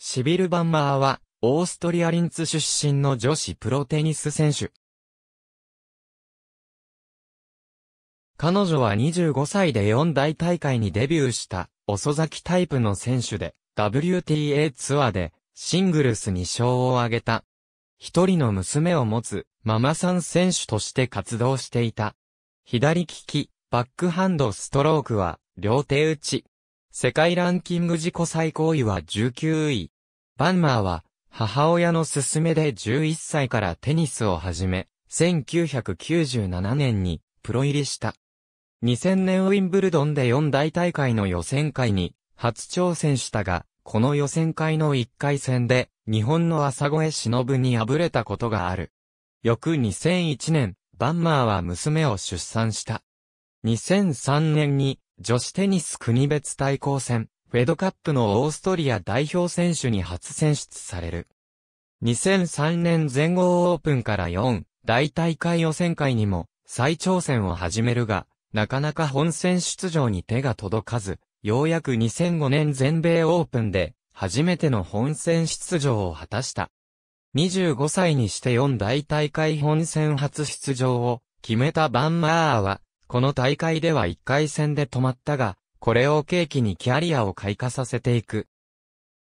シビル・バンマーは、オーストリア・リンツ出身の女子プロテニス選手。彼女は25歳で4大大会にデビューした遅咲きタイプの選手で WTA ツアーでシングルス2勝を挙げた。一人の娘を持つママさん選手として活動していた。左利き、バックハンドストロークは両手打ち、世界ランキング自己最高位は19位。バンマーは、母親の勧めで11歳からテニスを始め、1997年にプロ入りした。2000年ウィンブルドンで4大大会の予選会に初挑戦したが、この予選会の1回戦で日本の朝越忍に敗れたことがある。翌2001年、バンマーは娘を出産した。2003年に女子テニス国別対抗戦、フェドカップのオーストリア代表選手に初選出される。2003年全豪オープンから4、大大会予選会にも再挑戦を始めるが、なかなか本戦出場に手が届かず、ようやく2005年全米オープンで、初めての本戦出場を果たした。25歳にして4大大会本戦初出場を決めたバンマーは、この大会では1回戦で止まったが、これを契機にキャリアを開花させていく。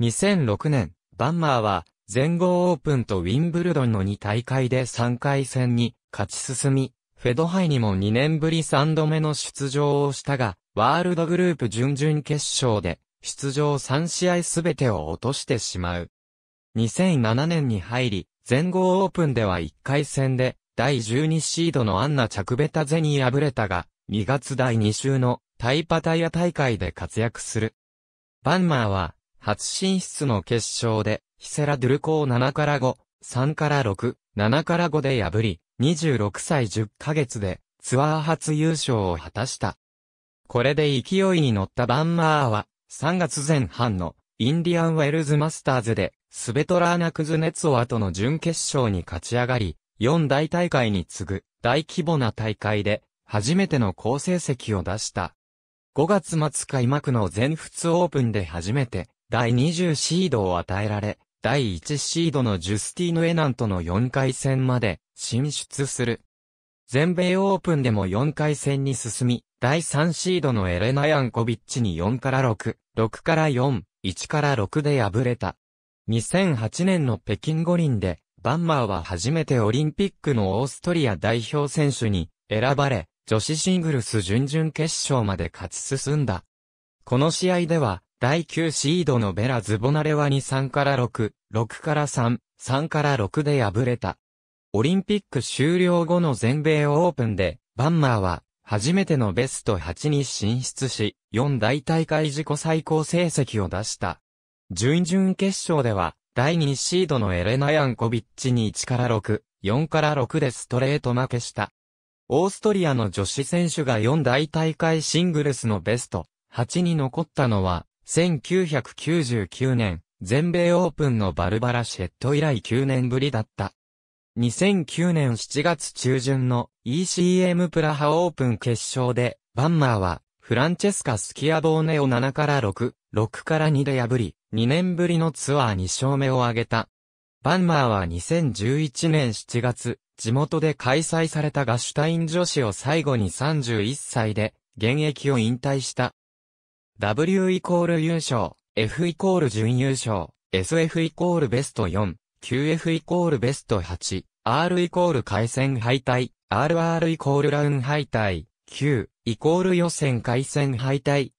2006年、バンマーは、全豪オープンとウィンブルドンの2大会で3回戦に勝ち進み、フェドハイにも2年ぶり3度目の出場をしたが、ワールドグループ準々決勝で、出場3試合すべてを落としてしまう。2007年に入り、全豪オープンでは1回戦で、第12シードのアンナ・チャクベタゼに敗れたが、2月第2週のタイパタイヤ大会で活躍する。バンマーは、初進出の決勝で、ヒセラ・ドゥルコを7から5、3から6、7から5で破り、26歳10ヶ月で、ツアー初優勝を果たした。これで勢いに乗ったバンマーは、3月前半のインディアンウェルズマスターズで、スベトラーナ・クズネツオアとの準決勝に勝ち上がり、4大大会に次ぐ大規模な大会で初めての好成績を出した。5月末開幕の全仏オープンで初めて第20シードを与えられ、第1シードのジュスティーヌ・エナンとの4回戦まで進出する。全米オープンでも4回戦に進み、第3シードのエレナ・ヤンコビッチに4から6、6から4、1から6で敗れた。2008年の北京五輪でバンマーは初めてオリンピックのオーストリア代表選手に選ばれ、女子シングルス準々決勝まで勝ち進んだ。この試合では、第9シードのベラ・ズボナレワに3から6、6から3、3から6で敗れた。オリンピック終了後の全米オープンで、バンマーは、初めてのベスト8に進出し、4大大会自己最高成績を出した。準々決勝では、第2シードのエレナ・ヤンコビッチに1から6、4から6でストレート負けした。オーストリアの女子選手が4大大会シングルスのベスト8に残ったのは、1999年、全米オープンのバルバラ・シェット以来9年ぶりだった。2009年7月中旬の ECM プラハオープン決勝で、バンマーは、フランチェスカ・スキアボーネを7から6、6から2で破り、2年ぶりのツアー2勝目を挙げた。バンマーは2011年7月、地元で開催されたガシュタイン女子を最後に31歳で、現役を引退した。W イコール優勝、F イコール準優勝、SF イコールベスト4、QF イコールベスト8、R イコール回戦敗退、RR イコールラウン敗退、Q イコール予選回戦敗退、